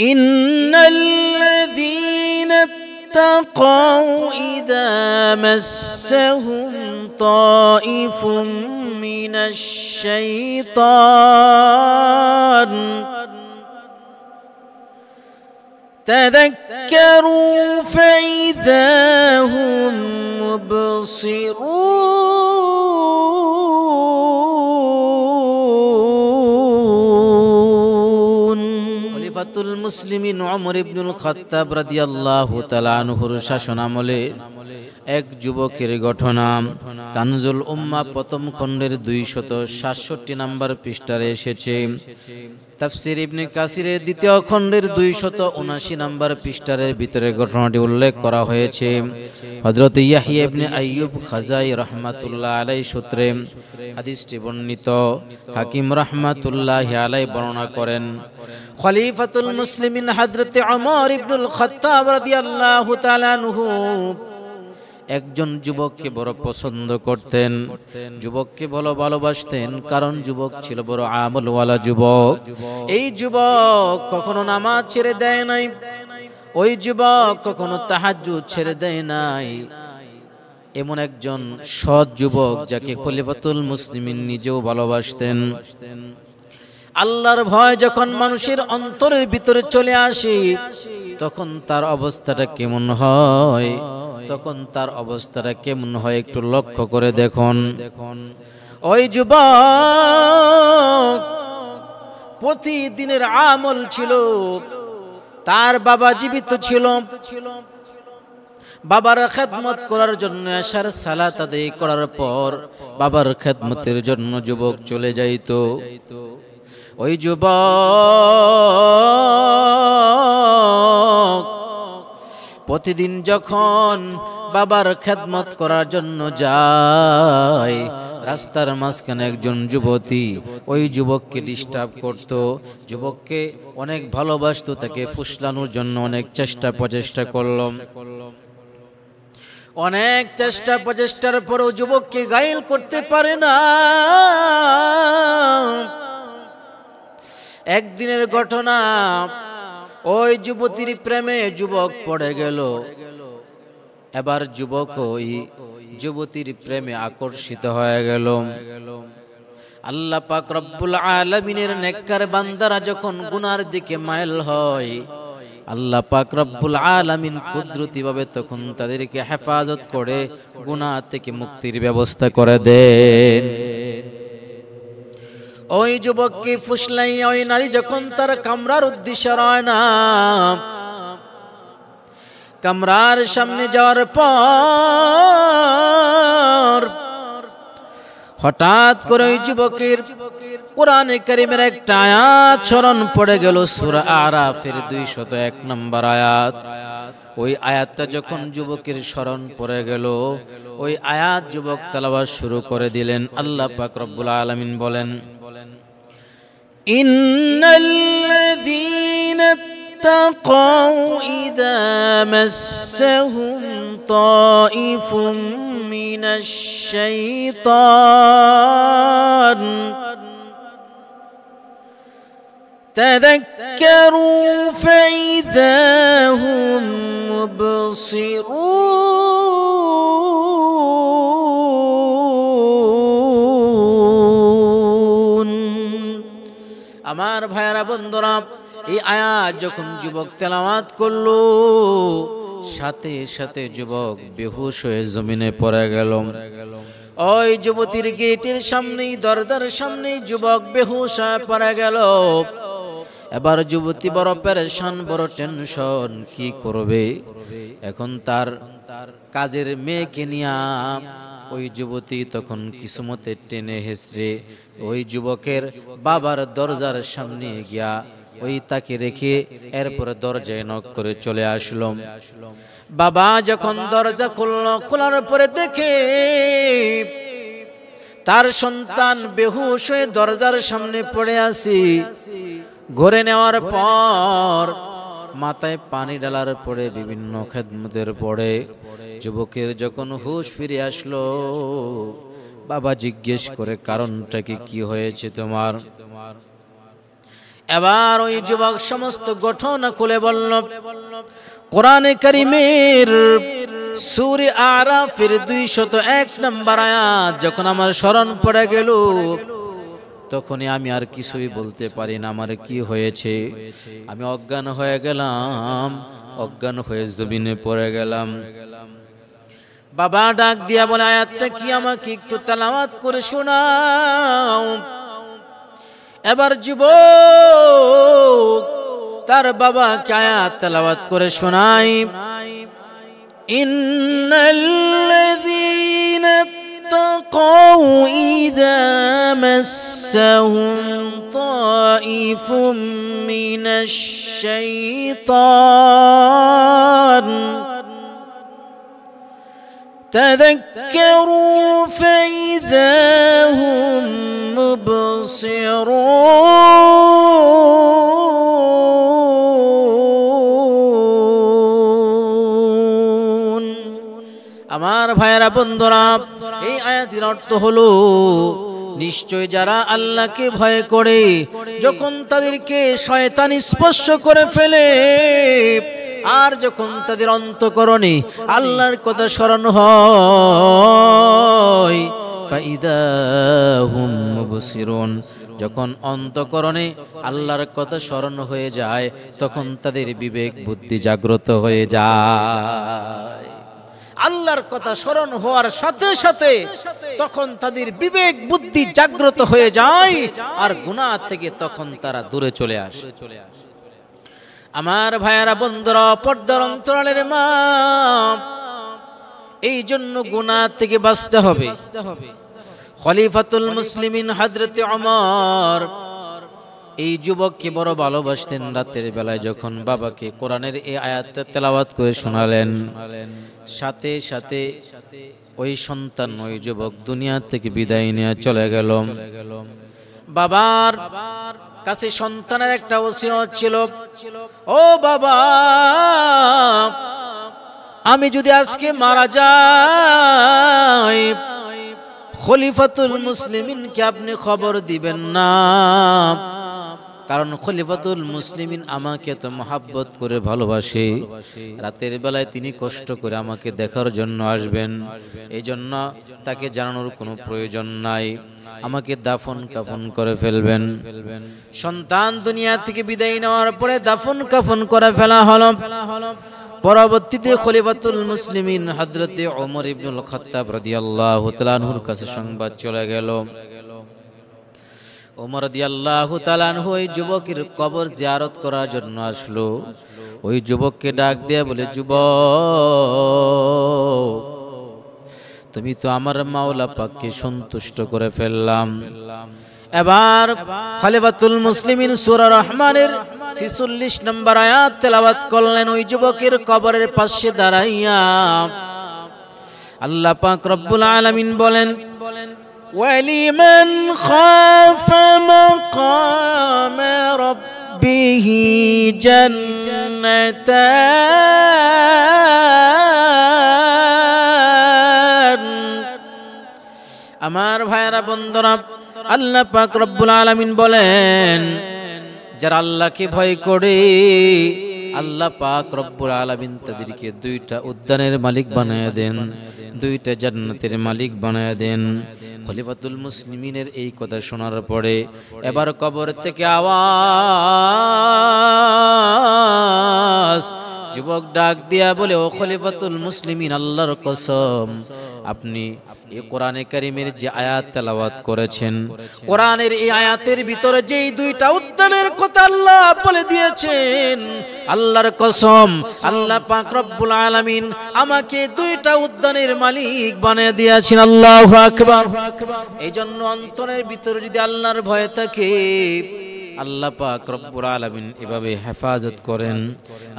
إن الذين اتقوا إذا مسهم طائف من الشيطان تذكروا فإذا هم مبصرون আমিরুল মুসলিমিন ওমর ইবনুল খত্তাব রাদিয়াল্লাহু তাআলা আনহুর শাসন আমলে এক যুবকের ঘটনা কানজুল উম্মা প্রথম খণ্ডের দুইশত সাতষট্টি নাম্বার পৃষ্ঠারে এসেছে তাফসির ইবনে কাসিরের দ্বিতীয় খণ্ডের দুইশত উনাশি নাম্বার পৃষ্ঠারের ভিতরে ঘটনাটি উল্লেখ করা হয়েছে হজরত ইয়াহিয়া ইবনে আইয়ুব খাজাই রহমাতুল্লাহ আলাই সূত্রে হাদিসটি বর্ণিত হাকিম রহমাতুল্লাহ আলাই বর্ণনা করেন খলিফাতুল মুসলিমিন হজরত অমর ইবনুল খত্তাব রাদিয়াল্লাহু তাআলা আনহু একজন যুবককে বড় পছন্দ করতেন যুবককে ভালো ভালোবাসতেন কারণ যুবক ছিল বড় আমলওয়ালা যুবক এই যুবক কখনো নামাজ ছেড়ে দেয় নাই ওই যুবক কখনো তাহাজ্জুদ ছেড়ে দেয় নাই এমন একজন সৎ যুবক যাকে খলিফাতুল মুসলিমিন নিজেও ভালোবাসতেন আল্লাহর ভয় যখন মানুষের অন্তরের ভিতরে চলে আসে তখন তার অবস্থাটা কেমন হয় তখন তার অবস্থাটা কেমন হয় একটু লক্ষ্য করে দেখুন ওই যুবক প্রতিদিনের আমল ছিল তার বাবা জীবিত ছিল বাবার খেদমত করার জন্য আসার সালা তাদের করার পর বাবার খেদমতের জন্য যুবক চলে যাইত ওই যুব প্রতিদিন যখন বাবার খেদমত করার জন্য যায় রাস্তার মাঝখানে একজন যুবতী ওই যুবককে ডিস্টার্ব করত যুবককে অনেক ভালোবাসত তাকে ফুসলানোর জন্য অনেক চেষ্টা প্রচেষ্টা করলাম অনেক চেষ্টা প্রচেষ্টার পরেও যুবককে গাইল করতে পারে না একদিনের ঘটনা ওই যুবতীর প্রেমে যুবক পড়ে গেল এবার যুবক ওই যুবতীর প্রেমে আকর্ষিত হয়ে গেল আল্লাহ পাক রব্বুল আলমিনের নেককার বান্দারা যখন গুনার দিকে মাইল হয় আল্লাহ পাক রব্বুল আলামিন কুদরতিভাবে তখন তাদেরকে হেফাজত করে গুনাহ থেকে মুক্তির ব্যবস্থা করে দেন ওই যুবককে ফুসলাই ওই নারী যখন তার কামরার উদ্দেশ্যে রয় না কামরার সামনে যাওয়ার পর হঠাৎ করে ওই যুবকের কোরআনে করিমের একটা আয়াত স্মরণ পড়ে গেল সুরা আরাফের শত এক নম্বর আয়াত ওই আয়াতটা যখন যুবকের স্মরণ পড়ে গেল ওই আয়াত যুবক তালাবাস শুরু করে দিলেন আল্লাহ পাক রব্বুল আলমিন বলেন إن الذين اتقوا إذا مسهم طائف من الشيطان تذكروا فإذا هم مبصرون আমার ভাইয়ারা বন্ধুরা এই আয়াত যখন যুবক তেলাওয়াত করলো সাথে সাথে যুবক বেহুশ হয়ে জমিনে পড়ে গেল ওই যুবতীর গেটের সামনেই দরদার সামনে যুবক বেহুশ হয়ে পড়ে গেল এবার যুবতী বড় প্যারেশান বড় টেনশন কি করবে এখন তার কাজের মেয়েকে নিয়ে ওই যুবতী তখন কিছুমতে টেনে হেসরে ওই যুবকের বাবার দরজার সামনে গিয়া ওই তাকে রেখে এরপরে দরজায় নক করে চলে আসলো বাবা যখন দরজা খুলল খোলার পরে দেখে তার সন্তান বেহুশ হয়ে দরজার সামনে পড়ে আসি ঘরে নেওয়ার পর মাথায় পানি ডালার পরে বিভিন্ন খেদমতের পরে যুবকের যখন হুশ ফিরে আসলো বাবা জিজ্ঞেস করে কারণটা কি হয়েছে তোমার এবার ওই যুবক সমস্ত ঘটনা খুলে বলল কোরআনে করিমের সুর আরাফের দুইশত এক নম্বর আয়াত যখন আমার স্মরণ পড়ে গেল তখনই আমি আর কিছুই বলতে পারি না আমার কি হয়েছে আমি অজ্ঞান হয়ে গেলাম অজ্ঞান হয়ে জমিনে পড়ে গেলাম বাবা ডাক দিয়া বলে আয়াতটা কি আমাকে একটু তালামাত করে শোনাও এবার যুব তার বাবা কায়া তালাওয়াত করে শোনাই ইন্নাল্লাহ اتقوا إذا مسهم طائف من الشيطان تذكروا فإذا هم مبصرون আমার ভাইয়েরা বন্ধুরা এই আয়াতের অর্থ হলো নিশ্চয় যারা আল্লাহকে ভয় করে যখন তাদেরকে শয়তান স্পর্শ করে ফেলে আর যখন তাদের অন্তকরণে আল্লাহর কথা স্মরণ হয় যখন অন্তকরণে আল্লাহর কথা স্মরণ হয়ে যায় তখন তাদের বিবেক বুদ্ধি জাগ্রত হয়ে যায় আল্লাহর কথা স্মরণ হওয়ার সাথে সাথে তখন তাদের বিবেক বুদ্ধি জাগ্রত হয়ে যায় আর গুণা থেকে তখন তারা দূরে চলে আসে চলে আসে আমার ভাইয়ারা বন্ধুরা পর্দার অন্তরালের মা এই জন্য গুণা থেকে বাঁচতে হবে খলিফাতুল মুসলিমিন হাজরতে অমর এই যুবককে বড় ভালোবাসতেন রাতের বেলায় যখন বাবাকে কোরআনের এই আয়াত তেলাওয়াত করে শোনালেন সাথে সাথে ওই সন্তান ওই যুবক দুনিয়া থেকে বিদায় নিয়ে চলে গেল বাবার কাছে সন্তানের একটা ওসিয়ত ছিল ও বাবা আমি যদি আজকে মারা যাই খলিফাতুল মুসলিমিনকে আপনি খবর দিবেন না কারণ খলিফাতুল মুসলিমিন আমাকে তো মহাব্বত করে ভালোবাসে রাতের বেলায় তিনি কষ্ট করে আমাকে দেখার জন্য আসবেন এই জন্য তাকে জানানোর কোনো প্রয়োজন নাই আমাকে দাফন কাফন করে ফেলবেন সন্তান দুনিয়া থেকে বিদায় নেওয়ার পরে দাফন কাফন করে ফেলা হল পরবর্তীতে খলিফাতুল মুসলিমিন হজরতে অমর ইবনুল খত্তাব রাদিয়াল্লাহু তাআলার কাছে সংবাদ চলে গেল ওমর দিয়াল্লাহ তালান ওই যুবকের কবর জিয়ারত করার জন্য আসলো ওই যুবককে ডাক দিয়ে বলে যুবক তুমি তো আমার মাওলা পাককে সন্তুষ্ট করে ফেললাম এবার খালিফাতুল মুসলিমিন সূরা রহমানের 46 নম্বর আয়াত তেলাওয়াত করলেন ওই যুবকের কবরের পাশে দাঁড়াইয়া আল্লাহ পাক রব্বুল আলামিন বলেন ولمن خاف مقام ربه جنتان আমার ভাইরা বন্ধুরা আল্লাহ পাক রব্বুল আলামিন বলেন যারা আল্লাহকে ভয় করে আল্লাহ পাক রব্বুল আলামিন তাদেরকে দুইটা উদ্যানের মালিক বানায় দেন দুইটা জান্নাতের মালিক বানায় দেন খলিফাতুল মুসলিমিনের এই কথা শোনার পরে এবার কবর থেকে আওয়াজ যুবক ডাক দিয়া বলে ও খলিফাতুল মুসলিমিন আল্লাহর কসম আপনি এই কোরআনে কারিমের যে আয়াত তেলাওয়াত করেছেন কোরআনের এই আয়াতের ভিতরে যেই দুইটা উদ্যানের কথা আল্লাহ বলে দিয়েছেন আল্লাহর কসম আল্লাহ পাক রব্বুল আলামিন আমাকে দুইটা উদ্যানের মালিক বানিয়ে দিয়েছেন আল্লাহু আকবার এই জন্য অন্তরের ভিতরে যদি আল্লাহর ভয় থাকে আল্লাপাক রব্বুল আলমিন এভাবে হেফাজত করেন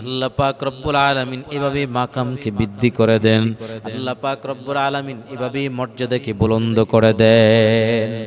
আল্লাপাক রব্বুল আলমিন এভাবে মাকামকে বৃদ্ধি করে দেন আল্লাপাক রব্বুল আলমিন এভাবে মর্যাদাকে বুলন্দ করে দেন